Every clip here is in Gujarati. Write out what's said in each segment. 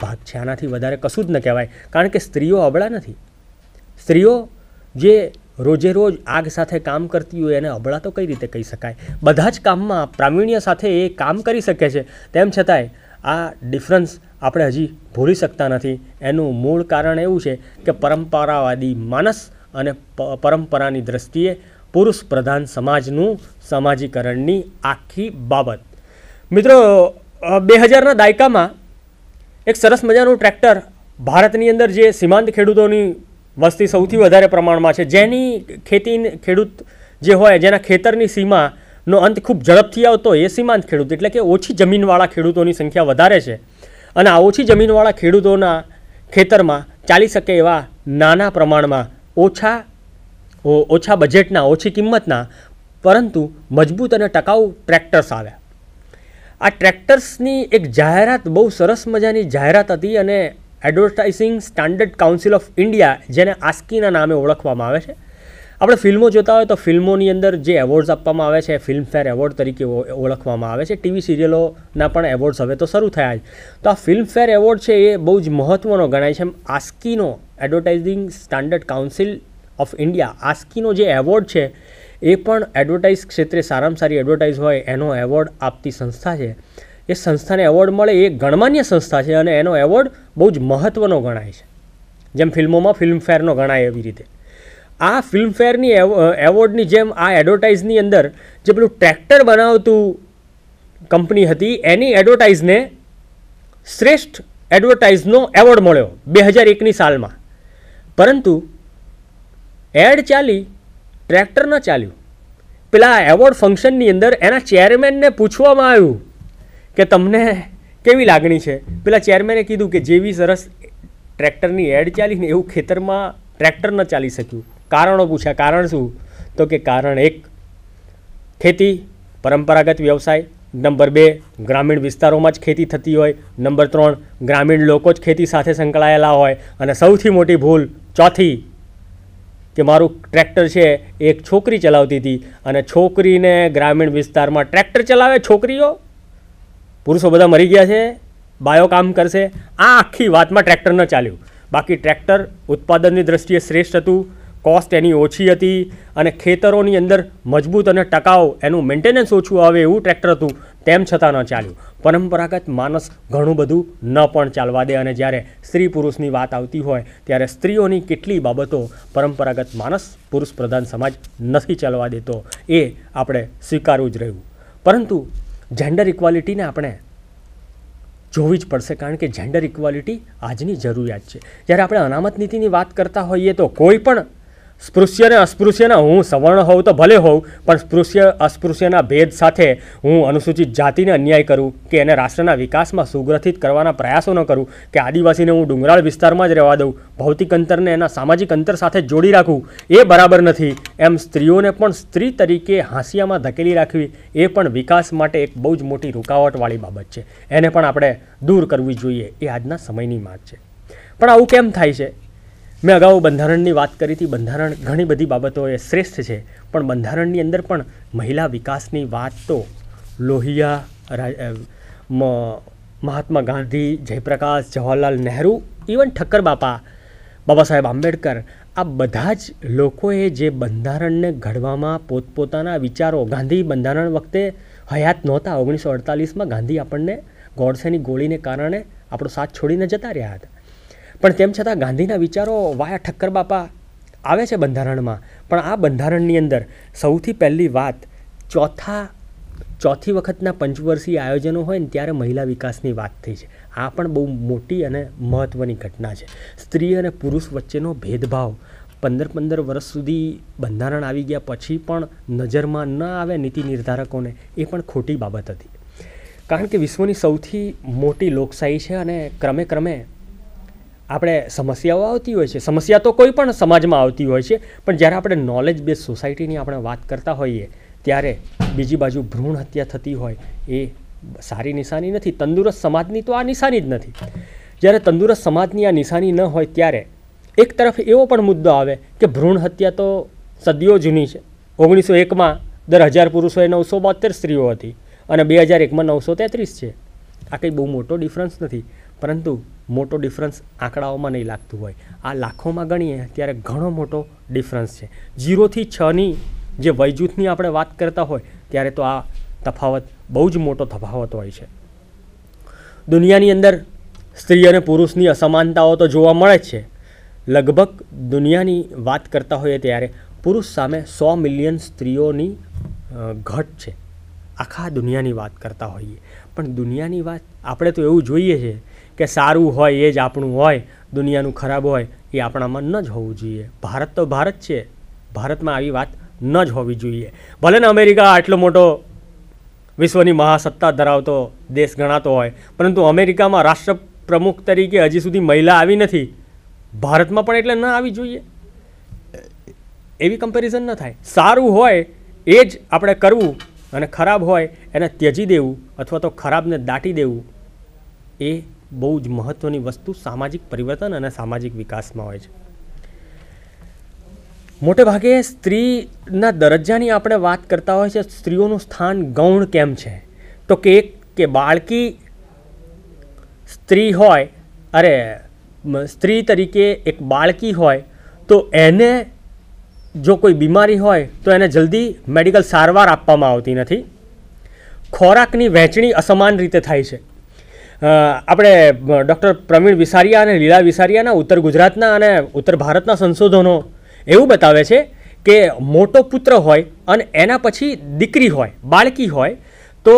ભાગ છે આનાથી વધારે કશું જ ન કહેવાય કારણ કે સ્ત્રીઓ અબળા નથી સ્ત્રીઓ જે રોજે રોજ આગ સાથે કામ કરતી હોય એને અબળા તો કઈ રીતે કહી શકાય બધા જ કામમાં પ્રાવીણ્ય સાથે એ કામ કરી શકે છે તેમ છતાંય આ ડિફરન્સ આપણે હજી ભૂલી શકતા નથી એનું મૂળ કારણ એવું છે કે પરંપરાવાદી માનસ અને પરંપરાની દ્રષ્ટિએ પુરુષ પ્રધાન સમાજનું સમાજીકરણની આખી બાબત મિત્રો બે હજારના દાયકામાં એક સરસ મજાનું ટ્રેક્ટર ભારતની અંદર જે સીમાંત ખેડૂતોની વસ્તી સૌથી વધારે પ્રમાણમાં છે જેની ખેતી ખેડૂત જે હોય જેના ખેતરની સીમાનો અંત ખૂબ ઝડપથી આવતો એ સીમાંત ખેડૂત એટલે કે ઓછી જમીનવાળા ખેડૂતોની સંખ્યા વધારે છે અને આ ઓછી જમીનવાળા ખેડૂતોના ખેતરમાં ચાલી શકે એવા નાના પ્રમાણમાં ઓછા ઓછા બજેટના ઓછી કિંમતના પરંતુ મજબૂત અને ટકાઉ ટ્રેક્ટર્સ આવ્યા આ ટ્રેક્ટર્સની એક જાહેરાત બહુ સરસ મજાની જાહેરાત હતી અને advertising standard council of India જેને આસ્કીના નામે ઓળખવામાં આવે છે આપણે ફિલ્મો જોતા હોય તો ફિલ્મોની અંદર જે એવોર્ડ્સ આપવામાં આવે છે ફિલ્મફેર એવોર્ડ તરીકે ઓળખવામાં આવે છે ટીવી સિરિયલોના પણ એવોર્ડ્સ હવે તો શરૂ થયા છે તો આ ફિલ્મફેર એવોર્ડ છે એ બહુ જ મહત્ત્વનો ગણાય છે આસ્કીનો advertising standard council of India આસ્કીનો જે એવોર્ડ છે એ પણ એડવર્ટાઇઝ ક્ષેત્રે સારામાં સારી એડવર્ટાઇઝ હોય એનો એવોર્ડ આપતી સંસ્થા છે એ સંસ્થાને એવોર્ડ મળે એ ગણમાન્ય સંસ્થા છે અને એનો એવોર્ડ બહુ જ મહત્ત્વનો ગણાય છે જેમ ફિલ્મોમાં ફિલ્મફેરનો ગણાય એવી રીતે આ ફિલ્મફેરની એવોર્ડની જેમ આ એડવર્ટાઇઝની અંદર જે પેલું ટ્રેક્ટર બનાવતું કંપની હતી એની એડવર્ટાઇઝને શ્રેષ્ઠ એડવર્ટાઇઝનો એવોર્ડ મળ્યો બે હજાર એકની સાલમાં પરંતુ એડ ચાલી ટ્રેક્ટર ન ચાલ્યું પેલા એવોર્ડ ફંક્શનની અંદર એના ચેરમેનને પૂછવામાં આવ્યું કે તમને કેવી લાગણી છે પેલા ચેરમેને કીધું કે જેવી સરસ ટ્રેક્ટરની એડ ચાલી ને એવું ખેતરમાં ટ્રેક્ટર ન ચાલી શક્યું કારણો પૂછ્યા કારણ શું તો કે કારણ એક ખેતી પરંપરાગત વ્યવસાય નંબર બે ગ્રામીણ વિસ્તારોમાં જ ખેતી થતી હોય નંબર ત્રણ ગ્રામીણ લોકો જ ખેતી સાથે સંકળાયેલા હોય અને સૌથી મોટી ભૂલ ચોથી કે મારું ટ્રેક્ટર છે એક છોકરી ચલાવતી હતી અને છોકરીને ગ્રામીણ વિસ્તારમાં ટ્રેક્ટર ચલાવે છોકરીઓ પુરુષો બધા મરી ગયા છે બાયો કામ કરશે આ આખી વાતમાં ટ્રેક્ટર ન ચાલ્યું બાકી ટ્રેક્ટર ઉત્પાદનની દ્રષ્ટિએ શ્રેષ્ઠ હતું કોસ્ટ એની ઓછી હતી અને ખેતરોની અંદર મજબૂત અને ટકાઉ એનું મેન્ટેનન્સ ઓછું આવે એવું ટ્રેક્ટર હતું તેમ છતાં ન ચાલ્યું પરંપરાગત માનસ ઘણું બધું ન પણ ચાલવા દે અને જ્યારે સ્ત્રી પુરુષની વાત આવતી હોય ત્યારે સ્ત્રીઓની કેટલી બાબતો પરંપરાગત માનસ પુરુષ પ્રધાન સમાજ નથી ચાલવા દેતો એ આપણે સ્વીકારવું જ રહ્યું પરંતુ જેન્ડર ઇક્વાલિટીને આપણે જોવી જ પડશે કારણ કે જેન્ડર ઇક્વાલિટી આજની જરૂરિયાત છે જ્યારે આપણે અનામત નીતિની વાત કરતા હોઈએ તો કોઈ પણ સ્પૃશ્ય અને અસ્પૃશ્યના હું સવર્ણ હોઉં તો ભલે હોઉં પણ સ્પૃશ્ય અસ્પૃશ્યના ભેદ સાથે હું અનુસૂચિત જાતિને અન્યાય કરું કે એને રાષ્ટ્રના વિકાસમાં સુગ્રથિત કરવાના પ્રયાસો ન કરું કે આદિવાસીને હું ડુંગરાળ વિસ્તારમાં જ રહેવા દઉં ભૌતિક અંતરને એના સામાજિક અંતર સાથે જોડી રાખવું એ બરાબર નથી એમ સ્ત્રીઓને પણ સ્ત્રી તરીકે હાંસિયામાં ધકેલી રાખવી એ પણ વિકાસ માટે એક બહુ જ મોટી રૂકાવટવાળી બાબત છે એને પણ આપણે દૂર કરવી જોઈએ એ આજના સમયની માંગ છે પણ આવું કેમ થાય છે મેં અગાઉ બંધારણની વાત કરી હતી બંધારણ ઘણી બધી બાબતોએ શ્રેષ્ઠ છે પણ બંધારણની અંદર પણ મહિલા વિકાસની વાત તો લોહિયા મહાત્મા ગાંધી જયપ્રકાશ જવાહરલાલ નહેરુ ઇવન ઠક્કર બાપા બાબા સાહેબ આંબેડકર આ બધા જ લોકોએ જે બંધારણને ઘડવામાં પોતપોતાના વિચારો ગાંધી બંધારણ વખતે હયાત નહોતા ઓગણીસો અડતાલીસમાં ગાંધી આપણને ગોડસેની ગોળીને કારણે આપણો સાથ છોડીને જતા રહ્યા હતા પણ તેમ છતાં ગાંધીના વિચારો વાયા ઠક્કર બાપા આવે છે બંધારણમાં પણ આ બંધારણની અંદર સૌથી પહેલી વાત ચોથા ચોથી વખતના પંચવર્ષીય આયોજનો હોય ને ત્યારે મહિલા વિકાસની વાત થઈ છે આ પણ બહુ મોટી અને મહત્ત્વની ઘટના છે સ્ત્રી અને પુરુષ વચ્ચેનો ભેદભાવ પંદર પંદર વર્ષ સુધી બંધારણ આવી ગયા પછી પણ નજરમાં ન આવે નીતિ નિર્ધારકોને એ પણ ખોટી બાબત હતી કારણ કે વિશ્વની સૌથી મોટી લોકશાહી છે અને ક્રમે ક્રમે આપણે સમસ્યાઓ આવતી હોય છે સમસ્યા તો કોઈ પણ સમાજમાં આવતી હોય છે પણ જ્યારે આપણે નોલેજ બેઝ સોસાયટીની આપણે વાત કરતા હોઈએ ત્યારે બીજી બાજુ ભ્રૂણ હત્યા થતી હોય એ સારી નિશાની નથી તંદુરસ્ત સમાજની તો આ નિશાની જ નથી જ્યારે તંદુરસ્ત સમાજની આ નિશાની ન હોય ત્યારે એક તરફ એવો પણ મુદ્દો આવે કે ભ્રૂણ હત્યા તો સદીઓ જૂની છે ઓગણીસો એકમાં દર હજાર પુરુષોએ નવસો બોતેર સ્ત્રીઓ હતી અને બે હજાર એકમાં નવસો તેત્રીસ છે આ કંઈ બહુ મોટો ડિફરન્સ નથી પરંતુ મોટો ડિફરન્સ આંકડાઓમાં નહીં લાગતું હોય આ લાખોમાં ગણીએ ત્યારે ઘણો મોટો ડિફરન્સ છે જીરોથી છની જે વયજૂથની આપણે વાત કરતા હોય ત્યારે તો આ તફાવત બહુ જ મોટો તફાવત હોય છે દુનિયાની અંદર સ્ત્રી અને પુરુષની અસમાનતાઓ તો જોવા મળે જ છે લગભગ દુનિયાની વાત કરતા હોઈએ ત્યારે પુરુષ સામે સો મિલિયન સ્ત્રીઓની ઘટ છે આખા દુનિયાની વાત કરતા હોઈએ પણ દુનિયાની વાત આપણે તો એવું જોઈએ છીએ કે સારું હોય એ જ આપણું હોય દુનિયાનું ખરાબ હોય એ આપણામાં ન જ હોવું જોઈએ ભારત તો ભારત છે ભારતમાં આવી વાત ન જ હોવી જોઈએ ભલે ને અમેરિકા આટલો મોટો વિશ્વની મહાસત્તા ધરાવતો દેશ ગણાતો હોય પરંતુ અમેરિકામાં રાષ્ટ્રપ્રમુખ તરીકે હજી સુધી મહિલા આવી નથી ભારતમાં પણ એટલે ન આવી જોઈએ એવી કમ્પેરિઝન ન થાય સારું હોય એ જ આપણે કરવું અને ખરાબ હોય એને ત્યજી દેવું અથવા તો ખરાબને દાટી દેવું એ બહુ જ મહત્ત્વની વસ્તુ સામાજિક પરિવર્તન અને સામાજિક વિકાસમાં હોય છે મોટે ભાગે સ્ત્રીના દરજ્જાની આપણે વાત કરતા હોય છે સ્ત્રીઓનું સ્થાન ગૌણ કેમ છે તો કે એક કે બાળકી સ્ત્રી હોય અરે સ્ત્રી તરીકે એક બાળકી હોય તો એને જો કોઈ બીમારી હોય તો એને જલ્દી મેડિકલ સારવાર આપવામાં આવતી નથી ખોરાકની વહેંચણી અસમાન રીતે થાય છે આપણે ડૉક્ટર પ્રવીણ વિસારિયા અને લીલા વિસારિયાના ઉત્તર ગુજરાતના અને ઉત્તર ભારતના સંશોધનો એવું બતાવે છે કે મોટો પુત્ર હોય અને એના પછી દીકરી હોય બાળકી હોય તો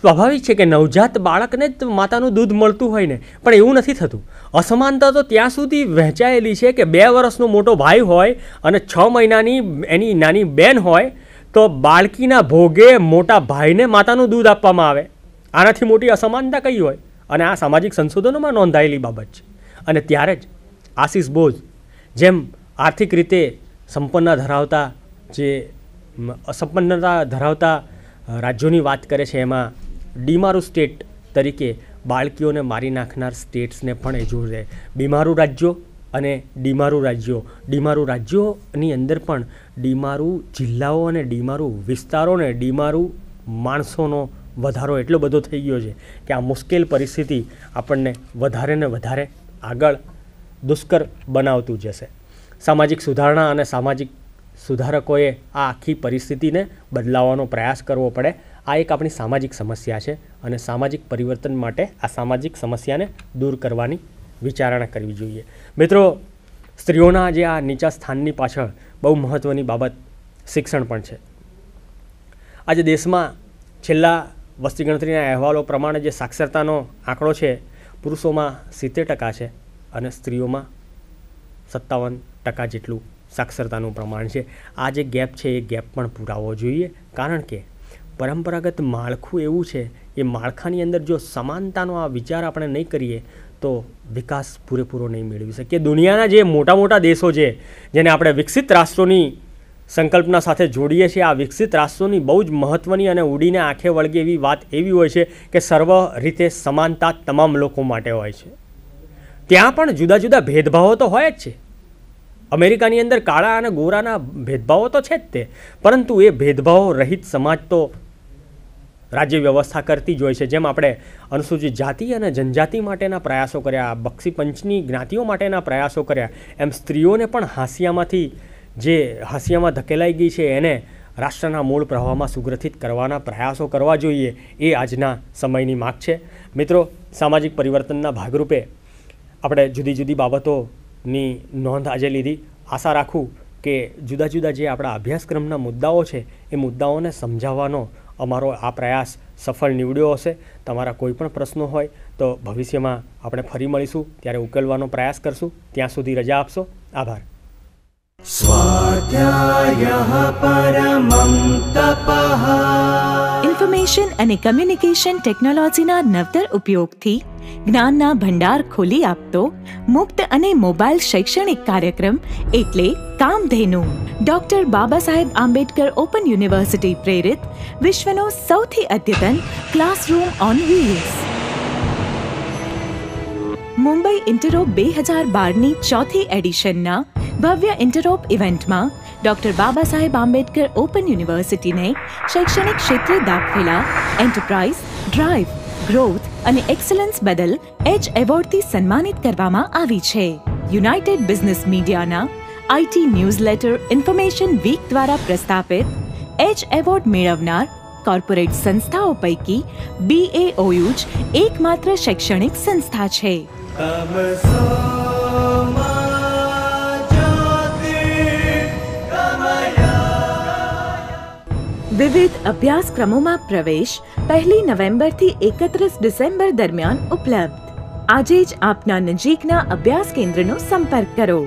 સ્વાભાવિક છે કે નવજાત બાળકને જ માતાનું દૂધ મળતું હોય ને પણ એવું નથી થતું અસમાનતા તો ત્યાં સુધી વહેંચાયેલી છે કે બે વર્ષનો મોટો ભાઈ હોય અને છ મહિનાની એની નાની બેન હોય તો બાળકીના ભોગે મોટા ભાઈને માતાનું દૂધ આપવામાં આવે આનાથી મોટી અસમાનતા કઈ હોય અને આ સામાજિક સંશોધનોમાં નોંધાયેલી બાબત છે અને ત્યારે જ આશિષ બોઝ જેમ આર્થિક રીતે સંપન્ન ધરાવતા જે અસંપન્નતા ધરાવતા રાજ્યોની વાત કરે છે એમાં ડીમારું સ્ટેટ તરીકે બાળકીઓને મારી નાખનાર સ્ટેટ્સને પણ એ જોડે બીમારું રાજ્યો અને ડીમારું રાજ્યો ડીમારું રાજ્યોની અંદર પણ ડીમારું જિલ્લાઓ અને ડીમારું વિસ્તારોને ડીમારું માણસોનો વધારો એટલો બધો થઈ ગયો છે કે આ મુશ્કેલ પરિસ્થિતિ આપણને વધારે ને વધારે આગળ દુષ્કર બનાવતું જશે સામાજિક સુધારણા અને સામાજિક સુધારકોએ આ આખી પરિસ્થિતિને બદલાવવાનો પ્રયાસ કરવો પડે આ એક આપણી સામાજિક સમસ્યા છે અને સામાજિક પરિવર્તન માટે આ સામાજિક સમસ્યાને દૂર કરવાની વિચારણા કરવી જોઈએ મિત્રો સ્ત્રીઓના જે આ નીચા સ્થાનની પાછળ બહુ મહત્ત્વની બાબત શિક્ષણ પણ છે આજે દેશમાં છેલ્લા વસ્તી ગણતરીના અહેવાલો પ્રમાણે જે સાક્ષરતાનો આંકડો છે પુરુષોમાં સિત્તેર ટકા છે અને સ્ત્રીઓમાં સત્તાવન ટકા જેટલું સાક્ષરતાનું પ્રમાણ છે આ જે ગેપ છે એ ગેપ પણ પૂરાવો જોઈએ કારણ કે પરંપરાગત માળખું એવું છે એ માળખાની અંદર જો સમાનતાનો આ વિચાર આપણે નહીં કરીએ તો વિકાસ પૂરેપૂરો નહીં મેળવી શકીએ દુનિયાના જે મોટા મોટા દેશો છે જેને આપણે વિકસિત રાષ્ટ્રોની સંકલ્પના સાથે જોડીએ છીએ આ વિકસિત રાષ્ટ્રોની બહુ જ મહત્ત્વની અને ઉડીને આંખે વળગે એવી વાત એવી હોય છે કે સર્વ રીતે સમાનતા તમામ લોકો માટે હોય છે ત્યાં પણ જુદા જુદા ભેદભાવો તો હોય જ છે અમેરિકાની અંદર કાળા અને ગોરાના ભેદભાવો તો છે જ તે પરંતુ એ ભેદભાવો રહિત સમાજ તો રાજ્ય વ્યવસ્થા કરતી જ હોય છે જેમ આપણે અનુસૂચિત જાતિ અને જનજાતિ માટેના પ્રયાસો કર્યા બક્ષી પંચની જ્ઞાતિઓ માટેના પ્રયાસો કર્યા એમ સ્ત્રીઓને પણ હાંસિયામાંથી જે હાસ્યમાં ધકેલાઈ ગઈ છે એને રાષ્ટ્રના મૂળ પ્રવાહમાં સુગ્રથિત કરવાના પ્રયાસો કરવા જોઈએ એ આજના સમયની માગ છે મિત્રો સામાજિક પરિવર્તનના ભાગરૂપે આપણે જુદી જુદી બાબતોની નોંધ આજે લીધી આશા રાખું કે જુદા જુદા જે આપણા અભ્યાસક્રમના મુદ્દાઓ છે એ મુદ્દાઓને સમજાવવાનો અમારો આ પ્રયાસ સફળ નીવડ્યો હશે તમારા કોઈ પણ પ્રશ્નો હોય તો ભવિષ્યમાં આપણે ફરી મળીશું ત્યારે ઉકેલવાનો પ્રયાસ કરશું ત્યાં સુધી રજા આપશો આભાર ઇન્ફોર્મેશન અને કમ્યુનિકેશન ટેકનોલોજીના નવતર ઉપયોગથી જ્ઞાનના ભંડાર ખોલી આપતો મુક્ત અને મોબાઈલ શૈક્ષણિક કાર્યક્રમ એટલે કામધેનુ ડોક્ટર બાબા સાહેબ આંબેડકર ઓપન યુનિવર્સિટી પ્રેરિત વિશ્વનો સૌથી અદ્યતન ક્લાસરૂમ ઓન વ્હીલ્સ મુંબઈ ઇન્ટરો બે હજાર બારની ચોથી એડિશનના ભવ્ય ઇન્ટરઓપ ઇવેન્ટમાં ડોક્ટર બાબા સાહેબ આંબેડકર ઓપન યુનિવર્સિટીને શૈક્ષણિક ક્ષેત્રે દાખવેલા એન્ટરપ્રાઇઝ ડ્રાઇવ ગ્રોથ અને એક્સલન્સ બદલ એચ એવોર્ડથી સન્માનિત કરવામાં આવી છે યુનાઇટેડ બિઝનેસ મીડિયાના આઈટી ન્યૂઝલેટર ઇન્ફોર્મેશન વીક દ્વારા પ્રસ્થાપિત એચ એવોર્ડ મેળવનાર કોર્પોરેટ સંસ્થાઓ પૈકી બી બીએઓયુ જ એકમાત્ર શૈક્ષણિક સંસ્થા છે વિવિધ અભ્યાસક્રમોમાં પ્રવેશ પહેલી નવેમ્બરથી એકત્રીસ ડિસેમ્બર દરમિયાન ઉપલબ્ધ આજે જ આપના નજીકના અભ્યાસ કેન્દ્રનો સંપર્ક કરો